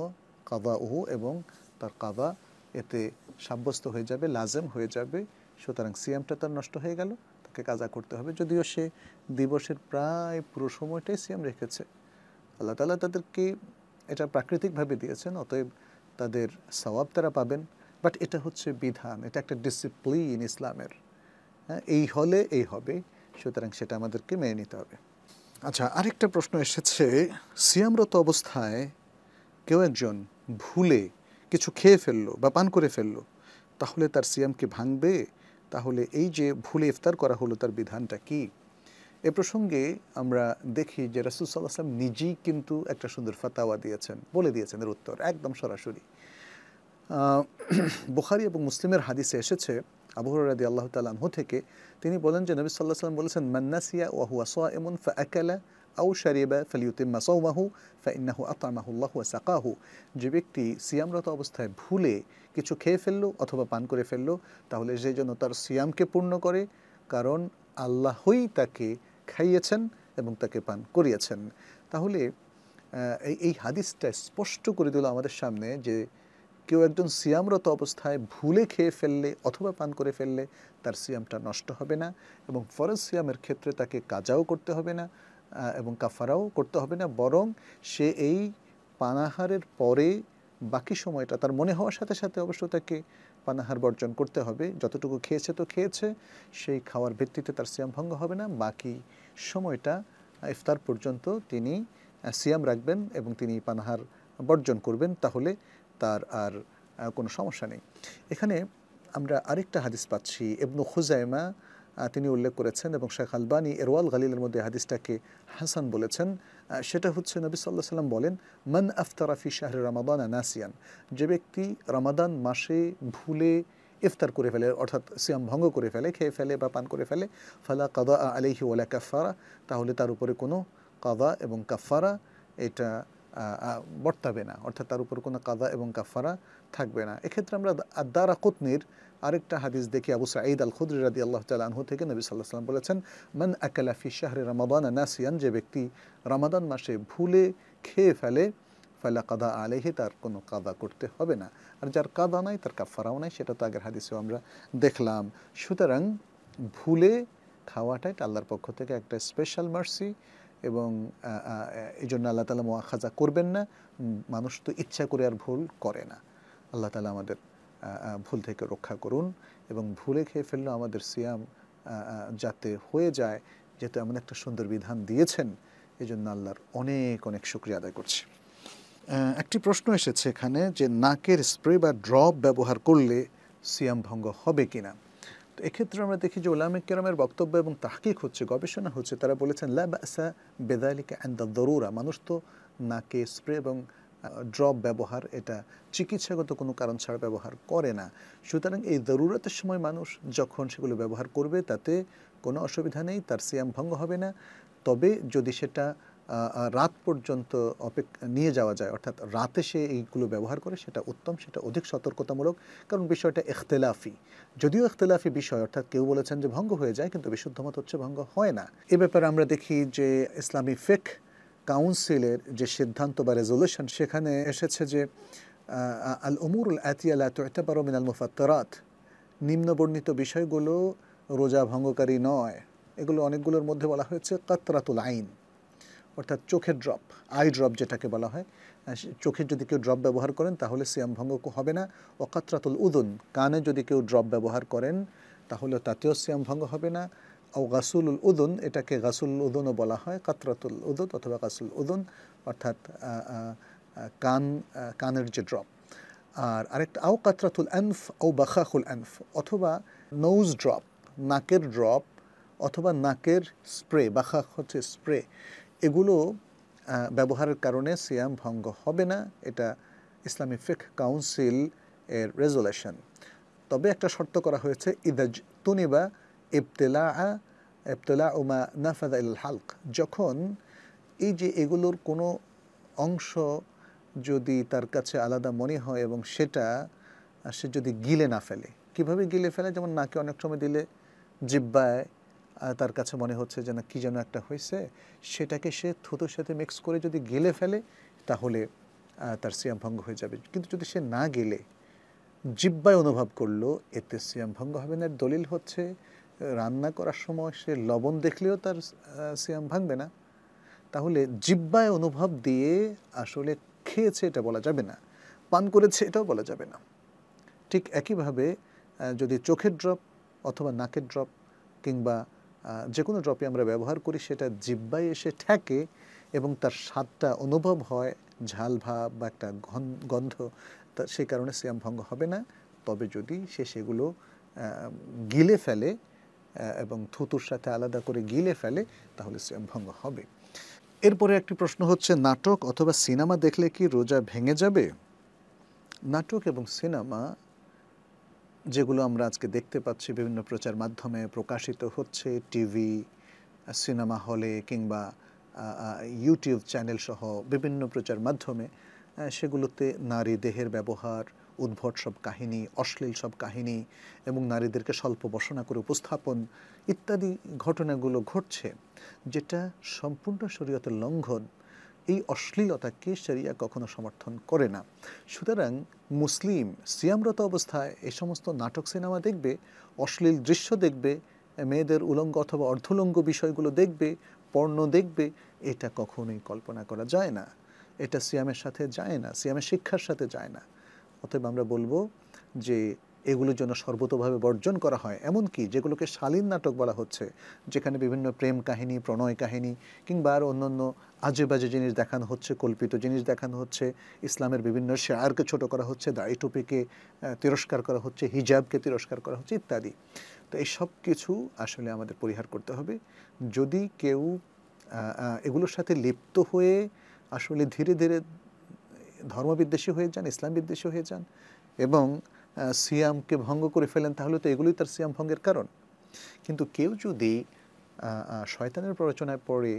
কাবা উহু এবং তার কাবা এতে সাব্যস্ত হয়ে যাবে লাজেম হয়ে যাবে সুতরাং সিএমটা তার নষ্ট হয়ে গেল তাকে কাজা করতে হবে যদিও সে দিবসের প্রায় পুরো সময়টাই সিএম রেখেছে আল্লাহ তালা তাদেরকে এটা প্রাকৃতিকভাবে দিয়েছেন অতএব তাদের সওয়াব তারা পাবেন বাট এটা হচ্ছে বিধান এটা একটা ডিসিপ্লিন ইসলামের হ্যাঁ এই হলে এই হবে সুতরাং সেটা আমাদেরকে মেনে নিতে হবে আচ্ছা আরেকটা প্রশ্ন এসেছে সিয়ামরত অবস্থায় কেউ একজন ভুলে কিছু খেয়ে ফেললো বা পান করে ফেললো তাহলে তার সিয়াম কি ভাঙবে তাহলে এই যে ভুলে ইফতার করা হলো তার বিধানটা কি এ প্রসঙ্গে আমরা দেখি যে রাসুলসাল্লাহ সাল্লাম নিজেই কিন্তু একটা সুন্দর ফাতাওয়া দিয়েছেন বলে দিয়েছেন এর উত্তর একদম সরাসরি বুখারি এবং মুসলিমের হাদিসে এসেছে রাদি আল্লাহ তালাহু থেকে তিনি বলেন যে নবী সাল্লাহ সাল্লাম বলেছেন মান্নাসিয়া ওয়াহুয়া সোয়া এমন ফা আউ শারিবা ফালিউতিম্মা সৌমাহু ফাইন্নাহু আতামাহু আল্লাহ সাকাহু যে ব্যক্তি সিয়ামরত অবস্থায় ভুলে কিছু খেয়ে ফেললো অথবা পান করে ফেললো তাহলে সেই যেন তার সিয়ামকে পূর্ণ করে কারণ আল্লাহই তাকে খাইয়েছেন এবং তাকে পান করিয়েছেন তাহলে এই হাদিসটা স্পষ্ট করে দিল আমাদের সামনে যে কেউ একজন সিয়ামরত অবস্থায় ভুলে খেয়ে ফেললে অথবা পান করে ফেললে তার সিয়ামটা নষ্ট হবে না এবং ফরজ সিয়ামের ক্ষেত্রে তাকে কাজাও করতে হবে না এবং কাফারাও করতে হবে না বরং সে এই পানাহারের পরে বাকি সময়টা তার মনে হওয়ার সাথে সাথে অবশ্য তাকে পানাহার বর্জন করতে হবে যতটুকু খেয়েছে তো খেয়েছে সেই খাওয়ার ভিত্তিতে তার সিয়াম ভঙ্গ হবে না বাকি সময়টা ইফতার পর্যন্ত তিনি সিয়াম রাখবেন এবং তিনি পানাহার বর্জন করবেন তাহলে তার আর কোনো সমস্যা নেই এখানে আমরা আরেকটা হাদিস পাচ্ছি এবনু খুজাইমা তিনি উল্লেখ করেছেন এবং শেখ আলবানী এরওয়াল গালিলের মধ্যে হাদিসটাকে হাসান বলেছেন সেটা হচ্ছে নবী সাল্লাহ সাল্লাম বলেন মান আফতারাফি শাহরে রমাদান নাসিয়ান যে ব্যক্তি রামাদান মাসে ভুলে ইফতার করে ফেলে অর্থাৎ সিয়াম ভঙ্গ করে ফেলে খেয়ে ফেলে বা পান করে ফেলে ফালা কাদা আলাইহি ওলা কাফারা তাহলে তার উপরে কোনো কাদা এবং কাফারা এটা বর্তাবে না অর্থাৎ তার উপর কোনো কাদা এবং কাফারা থাকবে না এক্ষেত্রে আমরা আদারা কুতনির আরেকটা হাদিস দেখি আবু সাঈদ আল খুদ্রি রাদি আল্লাহ তাল আনহু থেকে নবী সাল্লাহ সাল্লাম বলেছেন মান আকালাফি শাহরে রমাদান নাসিয়ান যে ব্যক্তি রামাদান মাসে ভুলে খেয়ে ফেলে ফালা কাদা আলেহে তার কোনো কাদা করতে হবে না আর যার কাদা নাই তার কাফারাও নাই সেটা তো আগের হাদিসেও আমরা দেখলাম সুতরাং ভুলে খাওয়াটা এটা আল্লাহর পক্ষ থেকে একটা স্পেশাল মার্সি এবং এই জন্য আল্লাহ তালা মোয়াখাজা করবেন না মানুষ তো ইচ্ছা করে আর ভুল করে না আল্লাহ তালা আমাদের ভুল থেকে রক্ষা করুন এবং ভুলে খেয়ে ফেললেও আমাদের সিয়াম যাতে হয়ে যায় যেহেতু এমন একটা সুন্দর বিধান দিয়েছেন এই জন্য আল্লাহর অনেক অনেক শুক্রিয়া আদায় করছি একটি প্রশ্ন এসেছে এখানে যে নাকের স্প্রে বা ড্রপ ব্যবহার করলে সিয়াম ভঙ্গ হবে কি না তো এক্ষেত্রে আমরা দেখি যে ওলামে কেরামের বক্তব্য এবং তাহকিক হচ্ছে গবেষণা হচ্ছে তারা বলেছেন লা বাসা বেদালিকা অ্যান্ড দ্য দরুরা মানুষ তো নাকে স্প্রে এবং ড্রপ ব্যবহার এটা চিকিৎসাগত কোনো কারণ ছাড়া ব্যবহার করে না সুতরাং এই জরুরতের সময় মানুষ যখন সেগুলো ব্যবহার করবে তাতে কোনো অসুবিধা নেই তার সিয়াম ভঙ্গ হবে না তবে যদি সেটা রাত পর্যন্ত অপেক্ষা নিয়ে যাওয়া যায় অর্থাৎ রাতে সে এইগুলো ব্যবহার করে সেটা উত্তম সেটা অধিক সতর্কতামূলক কারণ বিষয়টা এখতেলাফি যদিও এখতেলাফি বিষয় অর্থাৎ কেউ বলেছেন যে ভঙ্গ হয়ে যায় কিন্তু বিশুদ্ধ মত হচ্ছে ভঙ্গ হয় না এ ব্যাপারে আমরা দেখি যে ইসলামী ফেক কাউন্সিলের যে সিদ্ধান্ত বা রেজলিউশন সেখানে এসেছে যে আল উমুরুল আতিয়ালা পারো মিনাল মুফাত্তরাত নিম্নবর্ণিত বিষয়গুলো রোজা ভঙ্গকারী নয় এগুলো অনেকগুলোর মধ্যে বলা হয়েছে কাতরাতুল আইন অর্থাৎ চোখের ড্রপ আই ড্রপ যেটাকে বলা হয় চোখে যদি কেউ ড্রপ ব্যবহার করেন তাহলে সিয়াম ভঙ্গ হবে না ও কাতরাতুল উদুন কানে যদি কেউ ড্রপ ব্যবহার করেন তাহলে তাতেও সিয়াম ভঙ্গ হবে না ও গাসুল উদুন এটাকে গাসুল উদুনও বলা হয় কাতরাতুল উদুন অথবা গাসুল উদুন অর্থাৎ কান কানের যে ড্রপ আর আরেকটা আও কাতরাতুল আনফ ও বাখাহুল আনফ অথবা নোজ ড্রপ নাকের ড্রপ অথবা নাকের স্প্রে বাখা হচ্ছে স্প্রে এগুলো ব্যবহারের কারণে সিয়াম ভঙ্গ হবে না এটা ইসলামী ফিক কাউন্সিল এর রেজলেশন তবে একটা শর্ত করা হয়েছে ইদাজ তুনিবা ইবতেলা এবতলা উমা নাফাদ আল হালক যখন এই যে এগুলোর কোনো অংশ যদি তার কাছে আলাদা মনে হয় এবং সেটা সে যদি গিলে না ফেলে কিভাবে গিলে ফেলে যেমন নাকে অনেক সময় দিলে জিব্বায় তার কাছে মনে হচ্ছে যে না কী যেন একটা হয়েছে সেটাকে সে থুতোর সাথে মিক্স করে যদি গেলে ফেলে তাহলে তার সিয়াম ভঙ্গ হয়ে যাবে কিন্তু যদি সে না গেলে জিব্বায় অনুভব করলো এতে সিয়াম ভঙ্গ হবে না দলিল হচ্ছে রান্না করার সময় সে লবণ দেখলেও তার সিয়াম ভাঙবে না তাহলে জিব্বায় অনুভব দিয়ে আসলে খেয়েছে এটা বলা যাবে না পান করেছে এটাও বলা যাবে না ঠিক একইভাবে যদি চোখের ড্রপ অথবা নাকের ড্রপ কিংবা যে কোনো ড্রপে আমরা ব্যবহার করি সেটা জিব্বায় এসে ঠেকে এবং তার স্বাদটা অনুভব হয় ঝাল ভাব বা একটা গন্ধ তা সে কারণে সিয়াম ভঙ্গ হবে না তবে যদি সে সেগুলো গিলে ফেলে এবং থুতুর সাথে আলাদা করে গিলে ফেলে তাহলে সিয়াম ভঙ্গ হবে এরপরে একটি প্রশ্ন হচ্ছে নাটক অথবা সিনেমা দেখলে কি রোজা ভেঙে যাবে নাটক এবং সিনেমা যেগুলো আমরা আজকে দেখতে পাচ্ছি বিভিন্ন প্রচার মাধ্যমে প্রকাশিত হচ্ছে টিভি সিনেমা হলে কিংবা ইউটিউব চ্যানেল সহ বিভিন্ন প্রচার মাধ্যমে সেগুলোতে নারী দেহের ব্যবহার উদ্ভট সব কাহিনী অশ্লীল সব কাহিনী এবং নারীদেরকে স্বল্প বসনা করে উপস্থাপন ইত্যাদি ঘটনাগুলো ঘটছে যেটা সম্পূর্ণ শরীয়তের লঙ্ঘন এই অশ্লীলতাকে সেরিয়া কখনো সমর্থন করে না সুতরাং মুসলিম সিয়ামরত অবস্থায় এই সমস্ত নাটক সিনেমা দেখবে অশ্লীল দৃশ্য দেখবে মেয়েদের উলঙ্গ অথবা অর্ধলঙ্গ বিষয়গুলো দেখবে পর্ণ দেখবে এটা কখনোই কল্পনা করা যায় না এটা সিয়ামের সাথে যায় না সিয়ামের শিক্ষার সাথে যায় না অতএব আমরা বলবো যে এগুলোর জন্য সর্বতভাবে বর্জন করা হয় এমনকি যেগুলোকে শালীন নাটক বলা হচ্ছে যেখানে বিভিন্ন প্রেম কাহিনী প্রণয় কাহিনী কিংবা আর অন্য আজে আজেবাজে জিনিস দেখানো হচ্ছে কল্পিত জিনিস দেখানো হচ্ছে ইসলামের বিভিন্ন শেয়ারকে ছোট করা হচ্ছে দাড়ি টুপিকে তিরস্কার করা হচ্ছে হিজাবকে তিরস্কার করা হচ্ছে ইত্যাদি তো এই সব কিছু আসলে আমাদের পরিহার করতে হবে যদি কেউ এগুলোর সাথে লিপ্ত হয়ে আসলে ধীরে ধীরে ধর্মবিদ্বেষী হয়ে যান ইসলাম বিদ্বেষী হয়ে যান এবং সিয়ামকে ভঙ্গ করে ফেলেন তাহলে তো এগুলোই তার সিয়াম ভঙ্গের কারণ কিন্তু কেউ যদি শয়তানের প্ররোচনায় পড়ে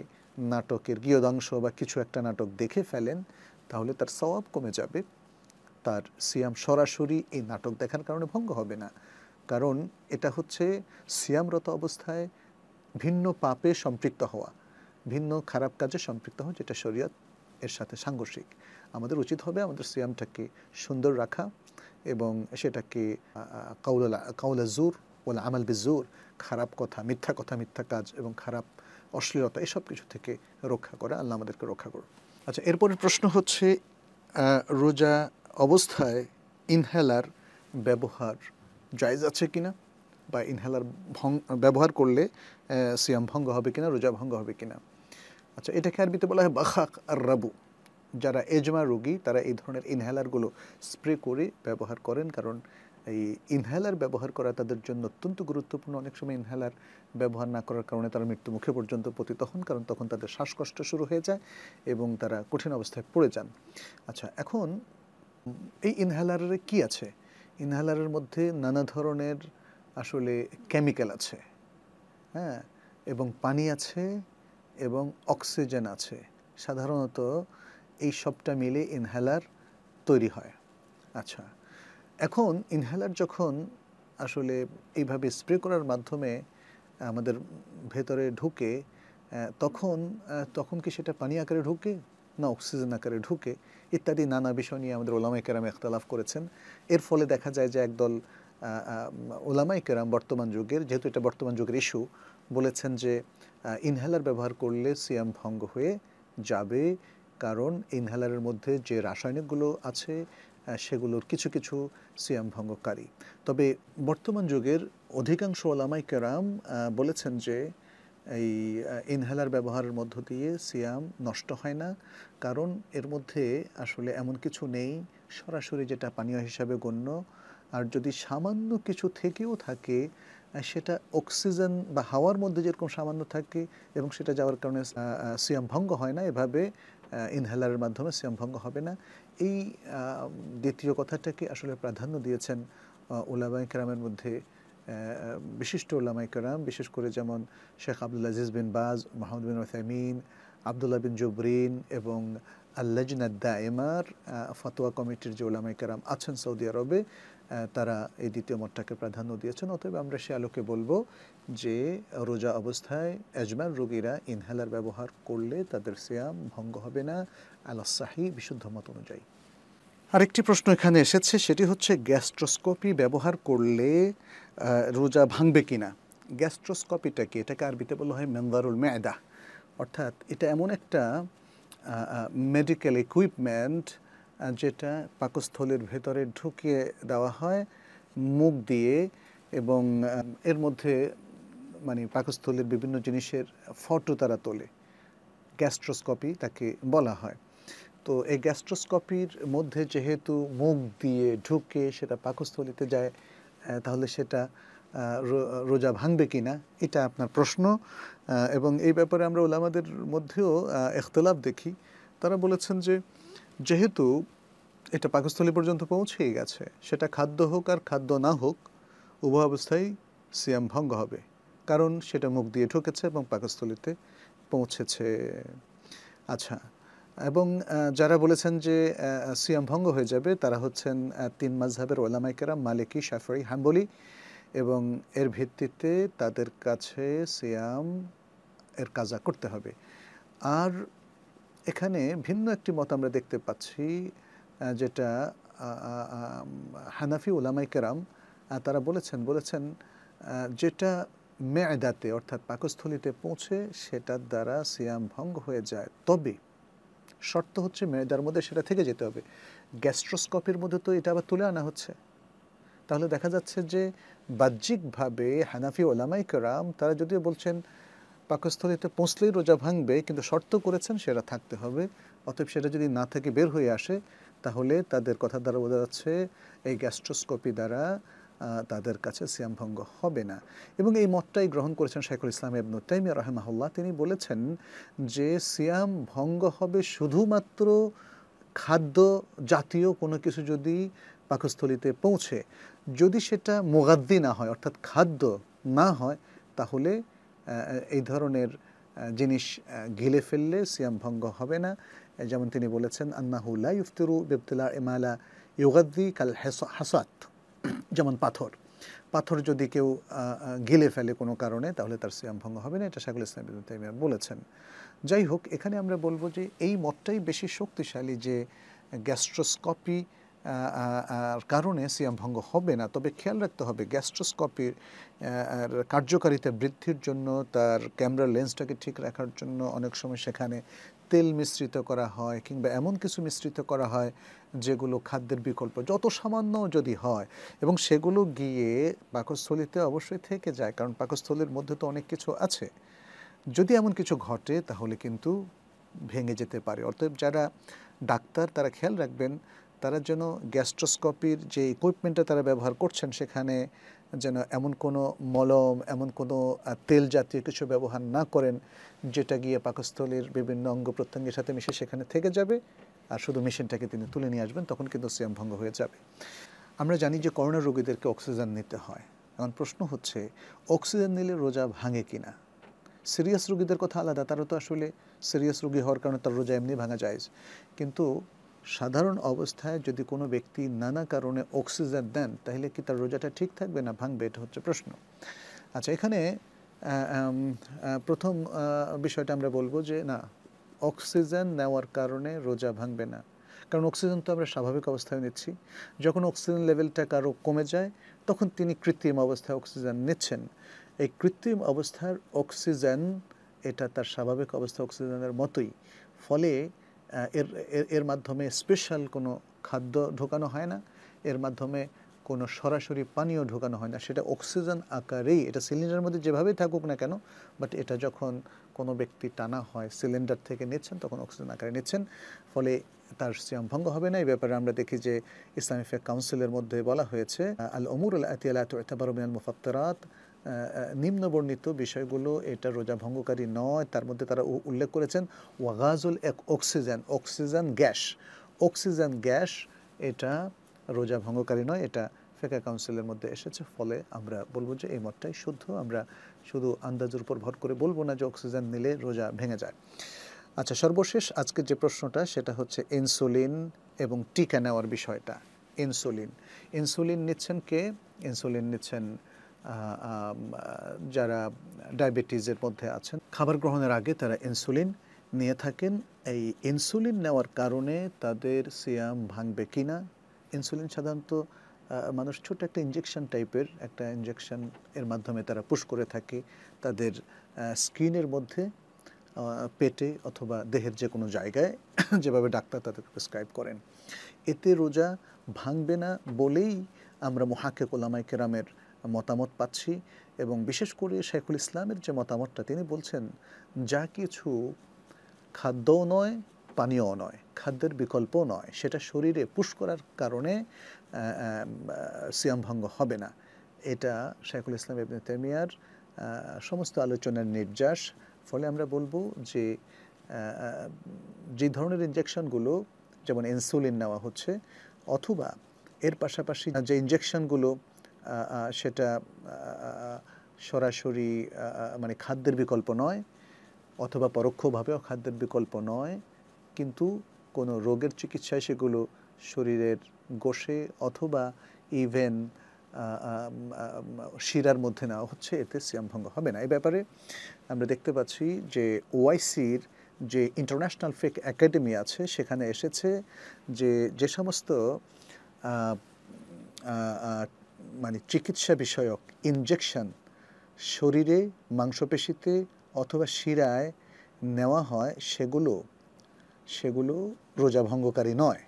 নাটকের গৃহদাংশ বা কিছু একটা নাটক দেখে ফেলেন তাহলে তার সওয়াব কমে যাবে তার সিয়াম সরাসরি এই নাটক দেখার কারণে ভঙ্গ হবে না কারণ এটা হচ্ছে সিয়ামরত অবস্থায় ভিন্ন পাপে সম্পৃক্ত হওয়া ভিন্ন খারাপ কাজে সম্পৃক্ত হওয়া যেটা শরীয়ত এর সাথে সাংঘর্ষিক আমাদের উচিত হবে আমাদের সিয়ামটাকে সুন্দর রাখা এবং সেটাকে কাউলা কাউলা জোর ওলা আমাল বিজুর খারাপ কথা মিথ্যা কথা মিথ্যা কাজ এবং খারাপ অশ্লীলতা এসব কিছু থেকে রক্ষা করা আল্লাহ আমাদেরকে রক্ষা করুন আচ্ছা এরপরের প্রশ্ন হচ্ছে রোজা অবস্থায় ইনহেলার ব্যবহার জায়জ আছে কিনা বা ইনহেলার ভঙ্গ ব্যবহার করলে সিয়াম ভঙ্গ হবে কিনা রোজা ভঙ্গ হবে কিনা আচ্ছা এটাকে আরবিতে বলা হয় বাখাক আর রাবু যারা এজমা রোগী তারা এই ধরনের ইনহেলারগুলো স্প্রে করে ব্যবহার করেন কারণ এই ইনহেলার ব্যবহার করা তাদের জন্য অত্যন্ত গুরুত্বপূর্ণ অনেক সময় ইনহেলার ব্যবহার না করার কারণে তারা মৃত্যু মুখে পর্যন্ত পতিত হন কারণ তখন তাদের শ্বাসকষ্ট শুরু হয়ে যায় এবং তারা কঠিন অবস্থায় পড়ে যান আচ্ছা এখন এই ইনহেলারে কি আছে ইনহেলারের মধ্যে নানা ধরনের আসলে কেমিক্যাল আছে হ্যাঁ এবং পানি আছে এবং অক্সিজেন আছে সাধারণত এই সবটা মিলে ইনহেলার তৈরি হয় আচ্ছা এখন ইনহেলার যখন আসলে এইভাবে স্প্রে করার মাধ্যমে আমাদের ভেতরে ঢুকে তখন তখন কি সেটা পানি আকারে ঢুকে না অক্সিজেন আকারে ঢুকে ইত্যাদি নানা বিষয় নিয়ে আমাদের ওলামাই কেরাম একতলাফ করেছেন এর ফলে দেখা যায় যে একদল ওলামাই কেরাম বর্তমান যুগের যেহেতু এটা বর্তমান যুগের ইস্যু বলেছেন যে ইনহেলার ব্যবহার করলে সিয়াম ভঙ্গ হয়ে যাবে কারণ ইনহেলারের মধ্যে যে রাসায়নিকগুলো আছে সেগুলোর কিছু কিছু সিয়াম ভঙ্গকারী তবে বর্তমান যুগের অধিকাংশ ওলামাই কেরাম বলেছেন যে এই ইনহেলার ব্যবহারের মধ্য দিয়ে সিয়াম নষ্ট হয় না কারণ এর মধ্যে আসলে এমন কিছু নেই সরাসরি যেটা পানীয় হিসাবে গণ্য আর যদি সামান্য কিছু থেকেও থাকে সেটা অক্সিজেন বা হাওয়ার মধ্যে যেরকম সামান্য থাকে এবং সেটা যাওয়ার কারণে সিয়াম ভঙ্গ হয় না এভাবে ইনহেলারের মাধ্যমে সিয়াম ভঙ্গ হবে না এই দ্বিতীয় কথাটাকে আসলে প্রাধান্য দিয়েছেন ওলামাই কেরামের মধ্যে বিশিষ্ট ওলামাই কেরাম বিশেষ করে যেমন শেখ আবদুল আজিজ বিন বাজ মাহমুদ বিন ওসাইমিন আবদুল্লাহ বিন জুবরিন এবং আল্লাজনাদ্দা এমার ফতোয়া কমিটির যে ওলামাই কেরাম আছেন সৌদি আরবে তারা এই দ্বিতীয় মতটাকে প্রাধান্য দিয়েছেন অতএব আমরা সে আলোকে বলবো যে রোজা অবস্থায় এজমার রোগীরা ইনহেলার ব্যবহার করলে তাদের সিয়াম ভঙ্গ হবে না আলাসাহি বিশুদ্ধ মত অনুযায়ী আরেকটি প্রশ্ন এখানে এসেছে সেটি হচ্ছে গ্যাস্ট্রোস্কোপি ব্যবহার করলে রোজা ভাঙবে কি না গ্যাস্ট্রোস্কোপিটা কি এটাকে আরবিতে বলা হয় মেন্দারুল মেয়দা অর্থাৎ এটা এমন একটা মেডিকেল ইকুইপমেন্ট যেটা পাকস্থলীর ভেতরে ঢুকিয়ে দেওয়া হয় মুখ দিয়ে এবং এর মধ্যে মানে পাকস্থলীর বিভিন্ন জিনিসের ফটো তারা তোলে গ্যাস্ট্রোস্কপি তাকে বলা হয় তো এই গ্যাস্ট্রোস্কপির মধ্যে যেহেতু মুখ দিয়ে ঢুকে সেটা পাকস্থলীতে যায় তাহলে সেটা রোজা ভাঙবে কি না এটা আপনার প্রশ্ন এবং এই ব্যাপারে আমরা ওলামাদের মধ্যেও এখতলাফ দেখি তারা বলেছেন যে যেহেতু এটা পাকস্থলী পর্যন্ত পৌঁছেই গেছে সেটা খাদ্য হোক আর খাদ্য না হোক উভয় অবস্থায় সিয়াম ভঙ্গ হবে কারণ সেটা মুখ দিয়ে ঢুকেছে এবং পাকস্থলীতে পৌঁছেছে আচ্ছা এবং যারা বলেছেন যে সিয়াম ভঙ্গ হয়ে যাবে তারা হচ্ছেন তিন মাঝহাবের ওলামাইকেরা মালিকি শাফরি হাম্বলি এবং এর ভিত্তিতে তাদের কাছে সিয়াম এর কাজা করতে হবে আর এখানে ভিন্ন একটি মত আমরা দেখতে পাচ্ছি যেটা হানাফি ওলামাই কেরাম তারা বলেছেন বলেছেন যেটা মেয়দাতে অর্থাৎ পাকস্থলিতে পৌঁছে সেটার দ্বারা সিয়াম ভঙ্গ হয়ে যায় তবে শর্ত হচ্ছে মেয়েদার মধ্যে সেটা থেকে যেতে হবে গ্যাস্ট্রোস্কোপির মধ্যে তো এটা আবার তুলে আনা হচ্ছে তাহলে দেখা যাচ্ছে যে বাহ্যিকভাবে হানাফি ওলামাই কেরাম তারা যদিও বলছেন পাকস্থলীতে পৌঁছলেই রোজা ভাঙবে কিন্তু শর্ত করেছেন সেটা থাকতে হবে অতএব সেটা যদি না থেকে বের হয়ে আসে তাহলে তাদের কথা দ্বারা বোঝা যাচ্ছে এই গ্যাস্ট্রোস্কোপি দ্বারা তাদের কাছে সিয়াম ভঙ্গ হবে না এবং এই মতটাই গ্রহণ করেছেন শেখুল ইসলাম ইবনু তাইমিয়া রহমাহুল্লাহ তিনি বলেছেন যে সিয়াম ভঙ্গ হবে শুধুমাত্র খাদ্য জাতীয় কোনো কিছু যদি পাকস্থলিতে পৌঁছে যদি সেটা মোগাদ্দি না হয় অর্থাৎ খাদ্য না হয় তাহলে এই ধরনের জিনিস গিলে ফেললে সিয়াম ভঙ্গ হবে না যেমন তিনি বলেছেন আন্নাহু লা ইফতিরু বেবতলা এমালা ইউগাদ্দি কাল হাসাত যেমন পাথর পাথর যদি কেউ গিলে ফেলে কোনো কারণে তাহলে তার সিয়াম ভঙ্গ হবে না এটা শাকুল ইসলাম ইবনে বলেছেন যাই হোক এখানে আমরা বলবো যে এই মতটাই বেশি শক্তিশালী যে গ্যাস্ট্রোস্কপি কারণে সিয়াম ভঙ্গ হবে না তবে খেয়াল রাখতে হবে গ্যাস্ট্রোস্কোপির কার্যকারিতা বৃদ্ধির জন্য তার ক্যামেরা লেন্সটাকে ঠিক রাখার জন্য অনেক সময় সেখানে তেল মিশ্রিত করা হয় কিংবা এমন কিছু মিশ্রিত করা হয় যেগুলো খাদ্যের বিকল্প যত সামান্য যদি হয় এবং সেগুলো গিয়ে পাকস্থলিতে অবশ্যই থেকে যায় কারণ পাকস্থলীর মধ্যে তো অনেক কিছু আছে যদি এমন কিছু ঘটে তাহলে কিন্তু ভেঙে যেতে পারে অর্থাৎ যারা ডাক্তার তারা খেয়াল রাখবেন তারা যেন গ্যাস্ট্রোস্কোপির যে ইকুইপমেন্টটা তারা ব্যবহার করছেন সেখানে যেন এমন কোনো মলম এমন কোনো তেল জাতীয় কিছু ব্যবহার না করেন যেটা গিয়ে পাকস্থলীর বিভিন্ন অঙ্গ প্রত্যঙ্গের সাথে মিশে সেখানে থেকে যাবে আর শুধু মেশিনটাকে তিনি তুলে নিয়ে আসবেন তখন কিন্তু সিএম ভঙ্গ হয়ে যাবে আমরা জানি যে করোনা রোগীদেরকে অক্সিজেন নিতে হয় এখন প্রশ্ন হচ্ছে অক্সিজেন নিলে রোজা ভাঙে কি না সিরিয়াস রোগীদের কথা আলাদা তারা তো আসলে সিরিয়াস রোগী হওয়ার কারণে তার রোজা এমনি ভাঙা যায় কিন্তু সাধারণ অবস্থায় যদি কোনো ব্যক্তি নানা কারণে অক্সিজেন দেন তাহলে কি তার রোজাটা ঠিক থাকবে না ভাঙবে এটা হচ্ছে প্রশ্ন আচ্ছা এখানে প্রথম বিষয়টা আমরা বলবো যে না অক্সিজেন নেওয়ার কারণে রোজা ভাঙবে না কারণ অক্সিজেন তো আমরা স্বাভাবিক অবস্থায় নিচ্ছি যখন অক্সিজেন লেভেলটা কারো কমে যায় তখন তিনি কৃত্রিম অবস্থায় অক্সিজেন নিচ্ছেন এই কৃত্রিম অবস্থার অক্সিজেন এটা তার স্বাভাবিক অবস্থা অক্সিজেনের মতোই ফলে এর এর মাধ্যমে স্পেশাল কোনো খাদ্য ঢোকানো হয় না এর মাধ্যমে কোনো সরাসরি পানীয় ঢোকানো হয় না সেটা অক্সিজেন আকারেই এটা সিলিন্ডারের মধ্যে যেভাবেই থাকুক না কেন বাট এটা যখন কোনো ব্যক্তি টানা হয় সিলিন্ডার থেকে নিচ্ছেন তখন অক্সিজেন আকারে নিচ্ছেন ফলে তার শ্রিয়াম ভঙ্গ হবে না এই ব্যাপারে আমরা দেখি যে ইসলামী ফেক কাউন্সিলের মধ্যে বলা হয়েছে আল অমুর আল আতিয়ালাত এতবারমিয়াল নিম্ন নিম্নবর্ণিত বিষয়গুলো এটা রোজা ভঙ্গকারী নয় তার মধ্যে তারা উল্লেখ করেছেন ওয়াগাজুল এক oxygen oxygen gas oxygen gas এটা রোজা ভঙ্গকারী নয় এটা ফেকা কাউন্সিলের মধ্যে এসেছে ফলে আমরা বলবো যে এই মতটাই শুদ্ধ আমরা শুধু আন্দাজের উপর ভর করে বলবো না যে অক্সিজেন নিলে রোজা ভেঙে যায় আচ্ছা সর্বশেষ আজকে যে প্রশ্নটা সেটা হচ্ছে ইনসুলিন এবং টিকা নেওয়ার বিষয়টা ইনসুলিন ইনসুলিন নিচ্ছেন কে ইনসুলিন নিচ্ছেন যারা ডায়াবেটিসের মধ্যে আছেন খাবার গ্রহণের আগে তারা ইনসুলিন নিয়ে থাকেন এই ইনসুলিন নেওয়ার কারণে তাদের সিয়াম ভাঙবে কি না ইনসুলিন সাধারণত মানুষ ছোট একটা ইঞ্জেকশন টাইপের একটা ইঞ্জেকশন এর মাধ্যমে তারা পুশ করে থাকে তাদের স্কিনের মধ্যে পেটে অথবা দেহের যে কোনো জায়গায় যেভাবে ডাক্তার তাদের প্রেসক্রাইব করেন এতে রোজা ভাঙবে না বলেই আমরা মোহাকে কোলামাই কেরামের মতামত পাচ্ছি এবং বিশেষ করে শেখুল ইসলামের যে মতামতটা তিনি বলছেন যা কিছু খাদ্যও নয় পানীয় নয় খাদ্যের বিকল্প নয় সেটা শরীরে পুশ করার কারণে সিয়াম ভঙ্গ হবে না এটা শেখুল ইসলাম ইবনে তেমিয়ার সমস্ত আলোচনার নির্যাস ফলে আমরা বলবো যে যে ধরনের ইঞ্জেকশনগুলো যেমন ইনসুলিন নেওয়া হচ্ছে অথবা এর পাশাপাশি যে ইঞ্জেকশনগুলো সেটা সরাসরি মানে খাদ্যের বিকল্প নয় অথবা পরোক্ষভাবেও খাদ্যের বিকল্প নয় কিন্তু কোনো রোগের চিকিৎসায় সেগুলো শরীরের গোষে অথবা ইভেন শিরার মধ্যে নেওয়া হচ্ছে এতে সিয়াম ভঙ্গ হবে না এই ব্যাপারে আমরা দেখতে পাচ্ছি যে ওআইসির যে ইন্টারন্যাশনাল ফেক একাডেমি আছে সেখানে এসেছে যে যে সমস্ত মানে চিকিৎসা বিষয়ক ইনজেকশন শরীরে মাংসপেশিতে অথবা শিরায় নেওয়া হয় সেগুলো সেগুলো রোজাভঙ্গকারী নয়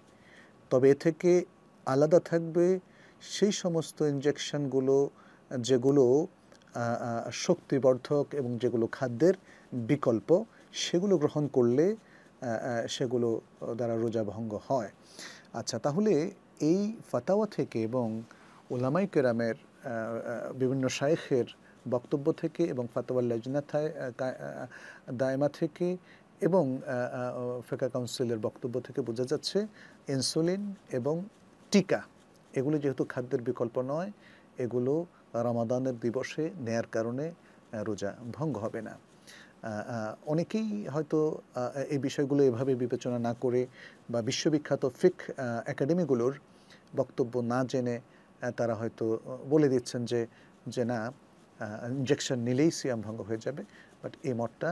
তবে এ থেকে আলাদা থাকবে সেই সমস্ত ইনজেকশনগুলো যেগুলো শক্তিবর্ধক এবং যেগুলো খাদ্যের বিকল্প সেগুলো গ্রহণ করলে সেগুলো দ্বারা রোজা ভঙ্গ হয় আচ্ছা তাহলে এই ফাতাওয়া থেকে এবং ওলামাই কেরামের বিভিন্ন শায়েখের বক্তব্য থেকে এবং ফাতাওয়া লাজনা দায়মা থেকে এবং ফেকা কাউন্সিলের বক্তব্য থেকে বোঝা যাচ্ছে ইনসুলিন এবং টিকা এগুলো যেহেতু খাদ্যের বিকল্প নয় এগুলো রমাদানের দিবসে নেয়ার কারণে রোজা ভঙ্গ হবে না অনেকেই হয়তো এই বিষয়গুলো এভাবে বিবেচনা না করে বা বিশ্ববিখ্যাত ফিক একাডেমিগুলোর বক্তব্য না জেনে তারা হয়তো বলে দিচ্ছেন যে যে না ইঞ্জেকশন নিলেই সিয়াম ভঙ্গ হয়ে যাবে বাট এই মতটা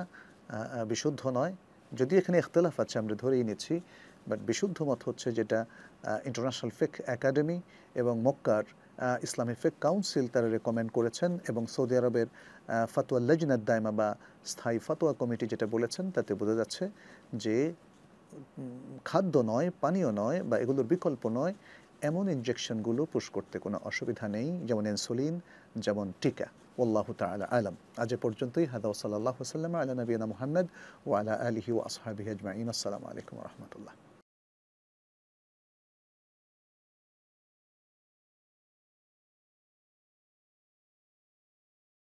বিশুদ্ধ নয় যদি এখানে ইখতলাফ আছে আমরা ধরেই নিচ্ছি বাট বিশুদ্ধ মত হচ্ছে যেটা ইন্টারন্যাশনাল ফেক একাডেমি এবং মক্কার ইসলামী ফেক কাউন্সিল তারা রেকমেন্ড করেছেন এবং সৌদি আরবের ফাতোয়া লজনাত দায়মা বা স্থায়ী ফাতোয়া কমিটি যেটা বলেছেন তাতে বোঝা যাচ্ছে যে খাদ্য নয় পানীয় নয় বা এগুলোর বিকল্প নয় এমন ইনজেকশনগুলো পুশ করতে কোনো অসুবিধা নেই যেমন ইনসুলিন যেমন টিকা ওল্লাহ تعالى আলম আজ برجنتي পর্যন্তই وصلى الله وسلم আলা نبينا محمد وعلى আলহি وأصحابه أجمعين السلام عليكم আলাইকুম الله